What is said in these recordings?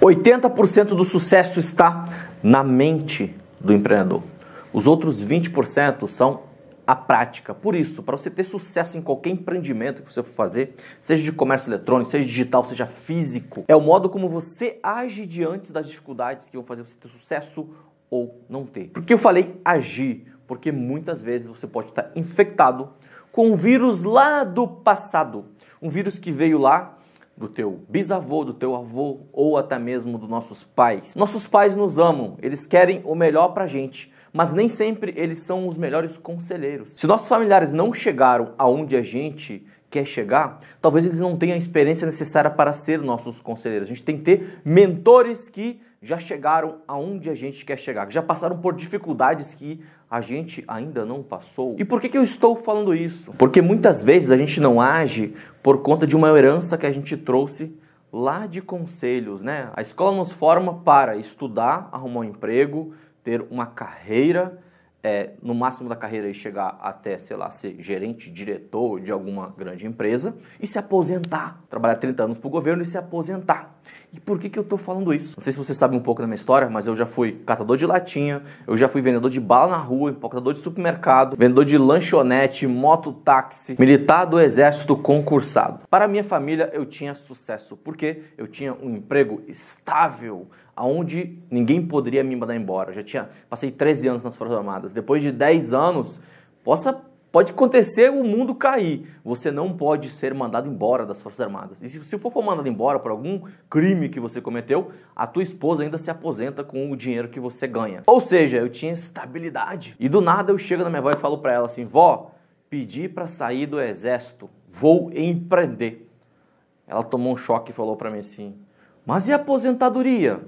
80% do sucesso está na mente do empreendedor. Os outros 20% são a prática. Por isso, para você ter sucesso em qualquer empreendimento que você for fazer, seja de comércio eletrônico, seja digital, seja físico, é o modo como você age diante das dificuldades que vão fazer você ter sucesso ou não ter. Por que eu falei agir? Porque muitas vezes você pode estar infectado com um vírus lá do passado, um vírus que veio lá do teu bisavô, do teu avô ou até mesmo dos nossos pais. Nossos pais nos amam, eles querem o melhor pra gente, mas nem sempre eles são os melhores conselheiros. Se nossos familiares não chegaram aonde a gente quer chegar, talvez eles não tenham a experiência necessária para ser nossos conselheiros. A gente tem que ter mentores que já chegaram aonde a gente quer chegar, que já passaram por dificuldades que a gente ainda não passou. E por que, que eu estou falando isso? Porque muitas vezes a gente não age por conta de uma herança que a gente trouxe lá de conselhos, né? A escola nos forma para estudar, arrumar um emprego, ter uma carreira, é, no máximo da carreira e chegar até, sei lá, ser gerente, diretor de alguma grande empresa e se aposentar. Trabalhar 30 anos para o governo e se aposentar. E por que, que eu estou falando isso? Não sei se você sabe um pouco da minha história, mas eu já fui catador de latinha, eu já fui vendedor de bala na rua, empacotador de supermercado, vendedor de lanchonete, mototáxi, militar do exército concursado. Para minha família, eu tinha sucesso, porque eu tinha um emprego estável, aonde ninguém poderia me mandar embora. Eu já tinha, passei 13 anos nas Forças Armadas. Depois de 10 anos, possa Pode acontecer o mundo cair. Você não pode ser mandado embora das Forças Armadas. E se você for mandado embora por algum crime que você cometeu, a tua esposa ainda se aposenta com o dinheiro que você ganha. Ou seja, eu tinha estabilidade. E do nada eu chego na minha avó e falo para ela assim: "Vó, pedi para sair do exército, vou empreender". Ela tomou um choque e falou para mim assim: "Mas e a aposentadoria?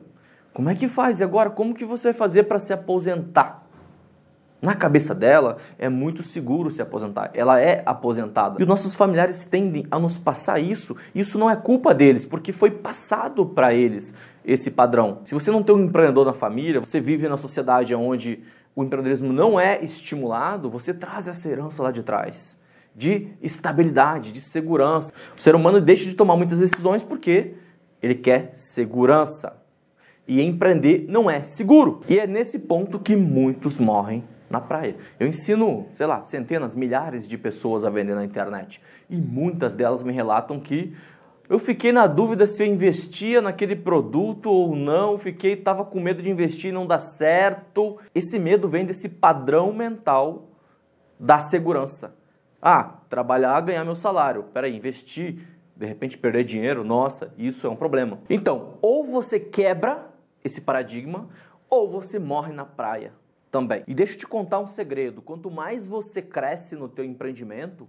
Como é que faz e agora? Como que você vai fazer para se aposentar?" Na cabeça dela, é muito seguro se aposentar. Ela é aposentada. E os nossos familiares tendem a nos passar isso. Isso não é culpa deles, porque foi passado para eles esse padrão. Se você não tem um empreendedor na família, você vive na sociedade onde o empreendedorismo não é estimulado, você traz essa herança lá de trás de estabilidade, de segurança. O ser humano deixa de tomar muitas decisões porque ele quer segurança. E empreender não é seguro. E é nesse ponto que muitos morrem na praia. Eu ensino, sei lá, centenas, milhares de pessoas a vender na internet e muitas delas me relatam que eu fiquei na dúvida se eu investia naquele produto ou não, fiquei tava com medo de investir e não dá certo. Esse medo vem desse padrão mental da segurança. Ah, trabalhar, ganhar meu salário. Peraí, investir, de repente perder dinheiro, nossa, isso é um problema. Então, ou você quebra esse paradigma, ou você morre na praia também. E deixa eu te contar um segredo, quanto mais você cresce no teu empreendimento,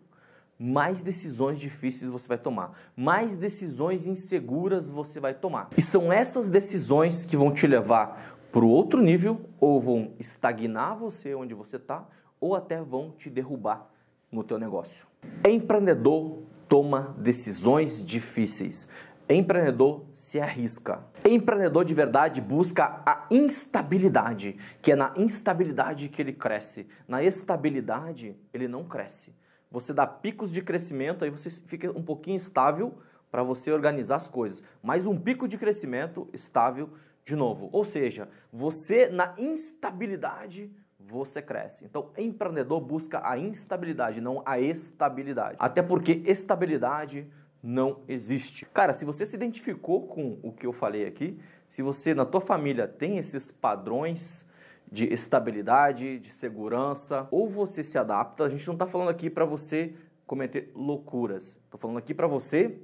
mais decisões difíceis você vai tomar, mais decisões inseguras você vai tomar. E são essas decisões que vão te levar para o outro nível ou vão estagnar você onde você está ou até vão te derrubar no teu negócio. Empreendedor toma decisões difíceis. Empreendedor se arrisca. Empreendedor de verdade busca a instabilidade, que é na instabilidade que ele cresce. Na estabilidade, ele não cresce. Você dá picos de crescimento, aí você fica um pouquinho estável para você organizar as coisas. Mais um pico de crescimento estável de novo. Ou seja, você na instabilidade você cresce. Então, empreendedor busca a instabilidade, não a estabilidade. Até porque estabilidade não existe. Cara, se você se identificou com o que eu falei aqui, se você na tua família tem esses padrões de estabilidade, de segurança, ou você se adapta, a gente não está falando aqui para você cometer loucuras. Estou falando aqui para você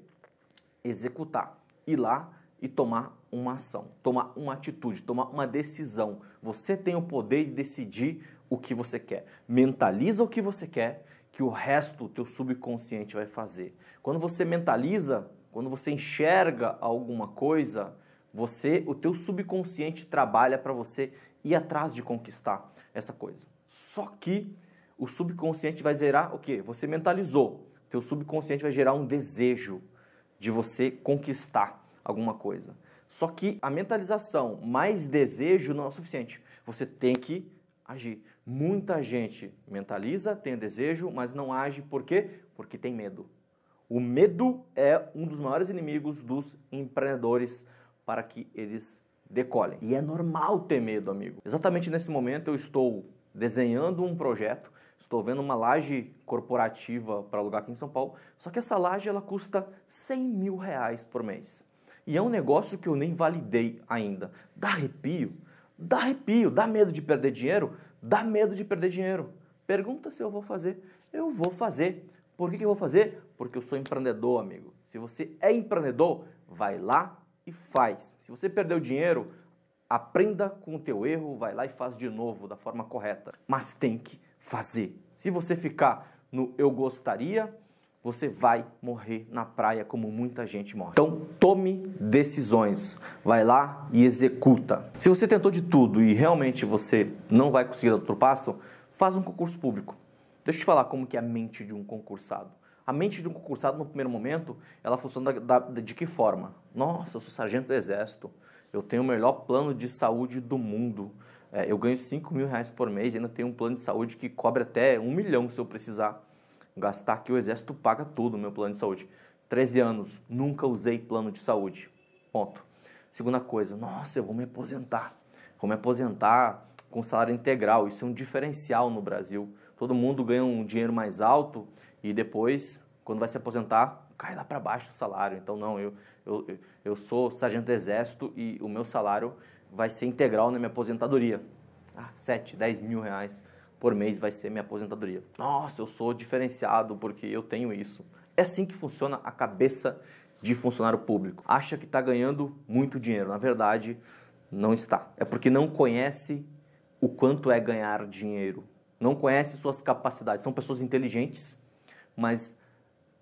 executar, ir lá e tomar uma ação, tomar uma atitude, tomar uma decisão. Você tem o poder de decidir o que você quer. Mentaliza o que você quer que o resto do teu subconsciente vai fazer. Quando você mentaliza, quando você enxerga alguma coisa, você, o teu subconsciente trabalha para você ir atrás de conquistar essa coisa. Só que o subconsciente vai gerar o quê? Você mentalizou. Teu subconsciente vai gerar um desejo de você conquistar alguma coisa. Só que a mentalização mais desejo não é o suficiente. Você tem que agir. Muita gente mentaliza, tem desejo, mas não age por quê? Porque tem medo. O medo é um dos maiores inimigos dos empreendedores para que eles decolem. E é normal ter medo, amigo. Exatamente nesse momento eu estou desenhando um projeto, estou vendo uma laje corporativa para alugar aqui em São Paulo, só que essa laje ela custa 100 mil reais por mês. E é um negócio que eu nem validei ainda. Dá arrepio? Dá arrepio, dá medo de perder dinheiro? Dá medo de perder dinheiro. Pergunta se eu vou fazer. Eu vou fazer. Por que, eu vou fazer? Porque eu sou empreendedor, amigo. Se você é empreendedor, vai lá e faz. Se você perdeu dinheiro, aprenda com o teu erro, vai lá e faz de novo, da forma correta. Mas tem que fazer. Se você ficar no eu gostaria, você vai morrer na praia como muita gente morre. Então tome decisões, vai lá e executa. Se você tentou de tudo e realmente você não vai conseguir dar outro passo, faz um concurso público. Deixa eu te falar como que é a mente de um concursado. A mente de um concursado no primeiro momento, ela funciona da, da, de que forma? Nossa, eu sou sargento do exército, eu tenho o melhor plano de saúde do mundo, é, eu ganho 5 mil reais por mês e ainda tenho um plano de saúde que cobre até um milhão se eu precisar gastar que o exército paga tudo meu plano de saúde. 13 anos, nunca usei plano de saúde. Ponto. Segunda coisa, nossa, eu vou me aposentar. Vou me aposentar com salário integral. Isso é um diferencial no Brasil. Todo mundo ganha um dinheiro mais alto e depois, quando vai se aposentar, cai lá para baixo o salário. Então, não, eu, eu, eu sou sargento do exército e o meu salário vai ser integral na minha aposentadoria. Ah, 7, 10 mil reais por mês vai ser minha aposentadoria. Nossa, eu sou diferenciado porque eu tenho isso. É assim que funciona a cabeça de funcionário público. Acha que está ganhando muito dinheiro. Na verdade, não está. É porque não conhece o quanto é ganhar dinheiro. Não conhece suas capacidades. São pessoas inteligentes, mas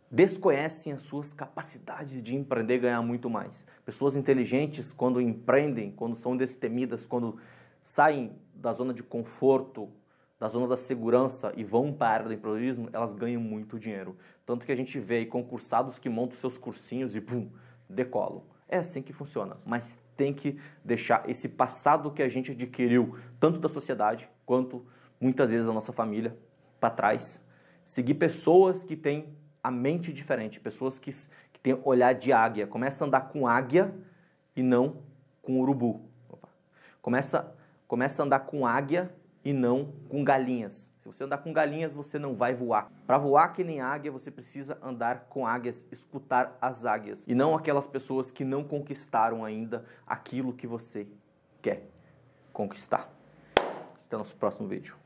desconhecem as suas capacidades de empreender e ganhar muito mais. Pessoas inteligentes, quando empreendem, quando são destemidas, quando saem da zona de conforto, da zona da segurança e vão para a área do empreendedorismo, elas ganham muito dinheiro. Tanto que a gente vê aí concursados que montam seus cursinhos e pum, decolam. É assim que funciona, mas tem que deixar esse passado que a gente adquiriu, tanto da sociedade quanto muitas vezes da nossa família, para trás. Seguir pessoas que têm a mente diferente, pessoas que, que têm olhar de águia. Começa a andar com águia e não com urubu. Opa. Começa, começa a andar com águia e não com galinhas. Se você andar com galinhas, você não vai voar. Para voar que nem águia, você precisa andar com águias, escutar as águias e não aquelas pessoas que não conquistaram ainda aquilo que você quer conquistar. Até nosso próximo vídeo.